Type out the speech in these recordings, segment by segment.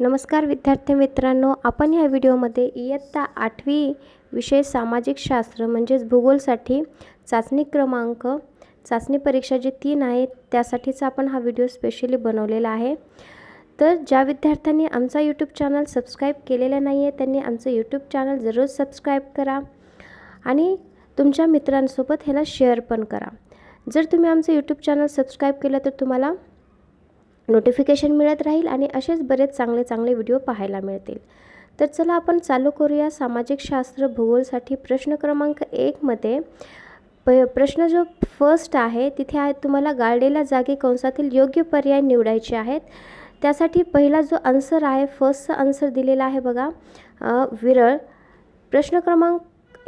नमस्कार विद्यार्थी मित्रांनो आपण या व्हिडिओमध्ये इयत्ता आठवी विषय सामाजिक शास्त्र म्हणजेच भूगोलसाठी चाचणी क्रमांक चाचणी परीक्षा जी तीन आहे त्यासाठीचा आपण हा व्हिडिओ स्पेशली बनवलेला आहे तर ज्या विद्यार्थ्यांनी आमचा यूट्यूब चॅनल सबस्क्राईब केलेला नाही आहे त्यांनी आमचं यूट्यूब चॅनल जरूर सबस्क्राईब करा आणि तुमच्या मित्रांसोबत ह्याला शेअर पण करा जर तुम्ही आमचं यूट्यूब चॅनल सबस्क्राईब केलं तर तुम्हाला नोटिफिकेशन मिळत राहील आणि असेच बरेच चांगले चांगले व्हिडिओ पाहायला मिळतील तर चला आपण चालू करूया सामाजिक शास्त्र भूगोलसाठी प्रश्न क्रमांक एकमध्ये प प्रश्न जो फर्स्ट आहे तिथे आहे तुम्हाला गाळलेल्या जागी कंसातील योग्य पर्याय निवडायचे आहेत त्यासाठी पहिला जो आन्सर आहे फर्स्टचा आन्सर दिलेला आहे बघा विरळ प्रश्न क्रमांक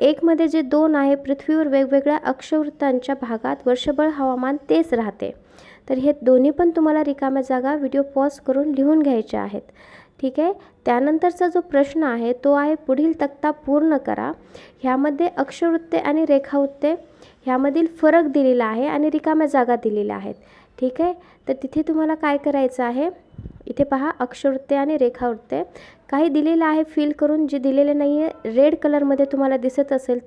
एकमध्ये जे दोन आहे पृथ्वीवर वेगवेगळ्या अक्षवृत्तांच्या भागात वर्षभर हवामान तेच राहते तर हे दोन्ही पण तुम्हाला रिकाम्या जागा व्हिडिओ पॉज करून लिहून घ्यायचे आहेत ठीक आहे त्यानंतरचा जो प्रश्न आहे तो आहे पुढील तक्ता पूर्ण करा ह्यामध्ये अक्षरवृत्ते आणि रेखावृत्ते ह्यामधील फरक दिलेला आहे आणि रिकाम्या जागा दिलेल्या आहेत ठीक आहे तर तिथे तुम्हाला काय करायचं आहे इथे पहा अक्षरवृत्ते आणि रेखावृत्ते काही दिलेलं आहे फिल करून जे दिलेले नाही आहे रेड कलरमध्ये तुम्हाला दिसत असेल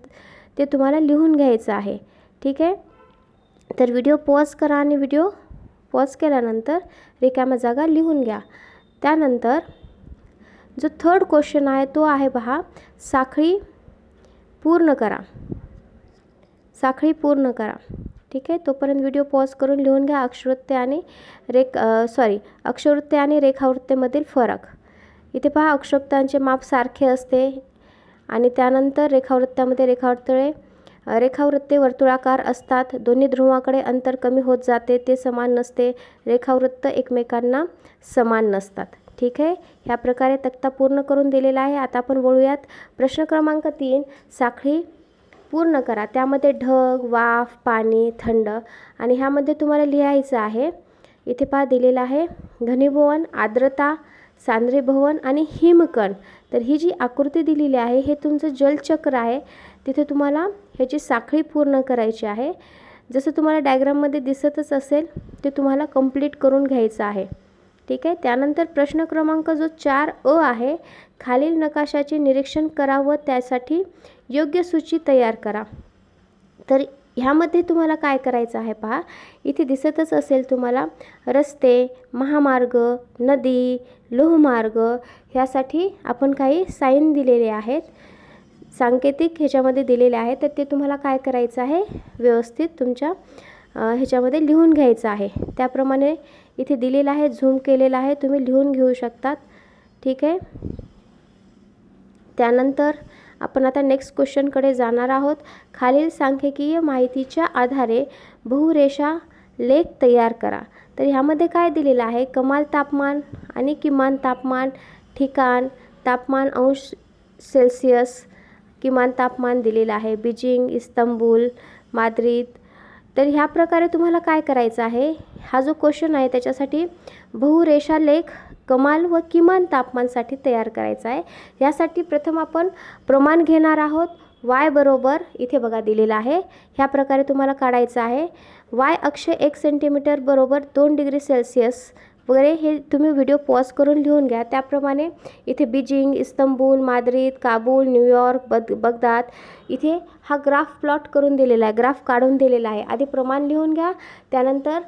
ते तुम्हाला लिहून घ्यायचं आहे ठीक आहे तर व्हिडिओ पॉज करा आणि व्हिडिओ पॉज केल्यानंतर रिकाम्या जागा लिहून घ्या त्यानंतर जो थर्ड क्वेश्चन आहे तो आहे पहा साखळी पूर्ण करा साखळी पूर्ण करा ठीक आहे तोपर्यंत व्हिडिओ पॉज करून लिहून घ्या अक्षवृत्ते आणि रेख सॉरी अक्षवृत्ते आणि रेखावृत्तेमधील फरक इथे पहा अक्षरवृत्तांचे माप सारखे असते आणि त्यानंतर रेखावृत्तामध्ये रेखावृत्तळे रेखावृत्ते वर्तुळाकार असतात दोन्ही ध्रुवाकडे अंतर कमी होत जाते ते समान नसते रेखावृत्त एकमेकांना समान नसतात ठीक आहे ह्या प्रकारे तक्ता पूर्ण करून दिलेला आहे आता आपण बोलूयात प्रश्न क्रमांक तीन साखळी पूर्ण करा त्यामध्ये ढग वाफ पाणी थंड आणि ह्यामध्ये तुम्हाला लिहायचं आहे इथे पहा दिलेलं आहे घनीभवन आर्द्रता सांद्रे भवन आणि हिमकण तर ही जी आकृती दिलेली आहे हे तुमचं जलचक्र आहे तिथे तुम्हाला ह्याची साखळी पूर्ण करायची आहे जसं तुम्हाला डायग्राममध्ये दिसतच असेल ते तुम्हाला कंप्लीट करून घ्यायचं आहे ठीक आहे त्यानंतर प्रश्न क्रमांक जो चार अ आहे खालील नकाशाचे निरीक्षण करा व त्यासाठी योग्य सूची तयार करा तर ह्यामध्ये तुम्हाला काय करायचं आहे पहा इथे दिसतच असेल तुम्हाला रस्ते महामार्ग नदी लोहमार्ग ह्यासाठी आपण काही साईन दिलेले आहेत सांकेतिक ह्याच्यामध्ये दिलेले आहेत तर ते तुम्हाला काय करायचं आहे व्यवस्थित तुमच्या ह्याच्यामध्ये लिहून घ्यायचं आहे त्याप्रमाणे इथे दिलेलं आहे झूम केलेलं आहे तुम्ही लिहून घेऊ शकतात ठीक आहे त्यानंतर आपण आता नेक्स्ट क्वेश्चनकडे जाणार आहोत खालील सांख्यिकीय माहितीच्या आधारे बहुरेषा लेख तयार करा तर ह्यामध्ये काय दिलेलं आहे कमाल तापमान आणि किमान तापमान ठिकाण तापमान अंश सेल्सिअस किमान तापमान दिलेलं आहे बीजिंग इस्तंबूल माद्रिद तर ह्या प्रकारे तुम्हाला काय करायचं आहे हा जो क्वेश्चन आहे त्याच्यासाठी बहुरेषा लेख कमाल व किमान तापमानसाठी तयार करायचं आहे यासाठी प्रथम आपण प्रमाण घेणार आहोत वाय बरोबर इथे बघा दिलेलं आहे ह्या प्रकारे तुम्हाला काढायचं आहे वाय अक्ष एक सेंटीमीटर बरोबर दोन डिग्री सेल्सिअस वगैरे हे तुम्ही व्हिडिओ पॉज करून लिहून घ्या त्याप्रमाणे इथे Beijing Istanbul Madrid Kabul New York बद बगदाद इथे हा ग्राफ प्लॉट करून दिलेला आहे ग्राफ काढून दिलेला आहे आधी प्रमाण लिहून घ्या त्यानंतर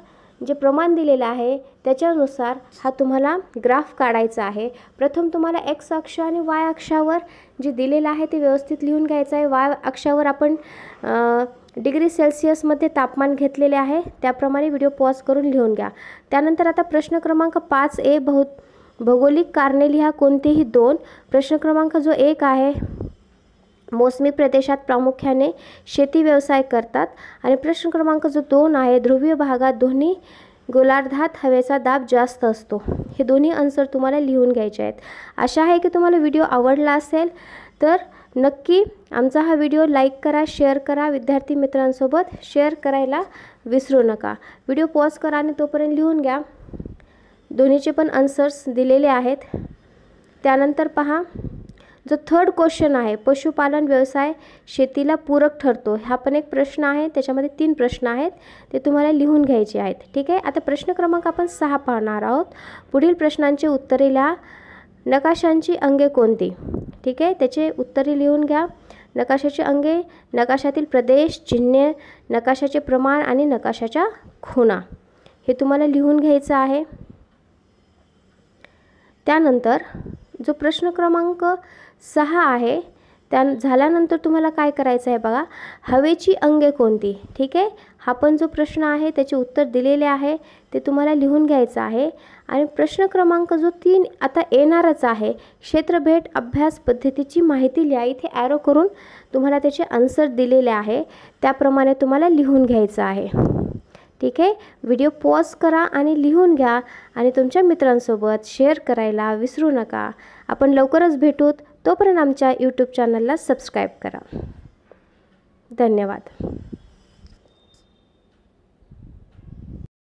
जे प्रमाण दिलेलं आहे त्याच्यानुसार हा तुम्हाला ग्राफ काढायचा आहे प्रथम तुम्हाला एक्स अक्ष आणि वाय अक्षावर जे दिलेलं आहे ते व्यवस्थित लिहून घ्यायचं आहे वाय अक्षावर आपण डिग्री सेल्सिअसमध्ये तापमान घेतलेले आहे त्याप्रमाणे व्हिडिओ पॉज करून लिहून घ्या त्यानंतर आता प्रश्न क्रमांक पाच ए भौ भौगोलिक कारणे लिहा कोणतेही दोन प्रश्न क्रमांक जो एक आहे मोसमी प्रदेशात प्रामुख्याने शेती व्यवसाय करतात आणि प्रश्न क्रमांक जो दोन आहे ध्रुवीय भागात दोन्ही गोलार्धात हवेचा दाब जास्त असतो हे दोन्ही आन्सर तुम्हाला लिहून घ्यायचे आहेत आशा आहे की तुम्हाला व्हिडिओ आवडला असेल तर नक्की आमचा हा व्हिडिओ लाईक करा शेअर करा विद्यार्थी मित्रांसोबत शेअर करायला विसरू नका व्हिडिओ पॉज करा आणि तोपर्यंत लिहून घ्या दोन्हीचे पण आन्सर्स दिलेले आहेत त्यानंतर पहा जो थर्ड क्वेश्चन आहे पशुपालन व्यवसाय शेतीला पूरक ठरतो हा पण एक प्रश्न आहे त्याच्यामध्ये तीन प्रश्न आहेत ते तुम्हाला लिहून घ्यायचे आहेत ठीक आहे आता प्रश्न क्रमांक आपण सहा पाहणार आहोत पुढील प्रश्नांची उत्तरे लिहा नकाशांची अंगे कोणती ठीक आहे त्याचे उत्तरे लिहून घ्या नकाशाचे अंगे नकाशातील प्रदेश चिन्हे नकाशाचे प्रमाण आणि नकाशाच्या खुणा हे तुम्हाला लिहून घ्यायचं आहे त्यानंतर जो प्रश्न क्रमांक सहा आहे त्या झाल्यानंतर तुम्हाला काय करायचं आहे बघा हवेची अंगे कोणती ठीक आहे हा पण जो प्रश्न आहे त्याचे उत्तर दिलेले आहे ते तुम्हाला लिहून घ्यायचं आहे आणि प्रश्न क्रमांक जो तीन आता येणारच आहे क्षेत्रभेट अभ्यास पद्धतीची माहिती लिहा इथे ॲरो करून तुम्हाला त्याचे आन्सर दिलेले आहे त्याप्रमाणे तुम्हाला लिहून घ्यायचं आहे ठीक आहे व्हिडिओ पॉज करा आणि लिहून घ्या आणि तुमच्या मित्रांसोबत शेअर करायला विसरू नका आपण लवकरच भेटूत तोपर्यंत आमच्या यूट्यूब चॅनलला सबस्क्राईब करा धन्यवाद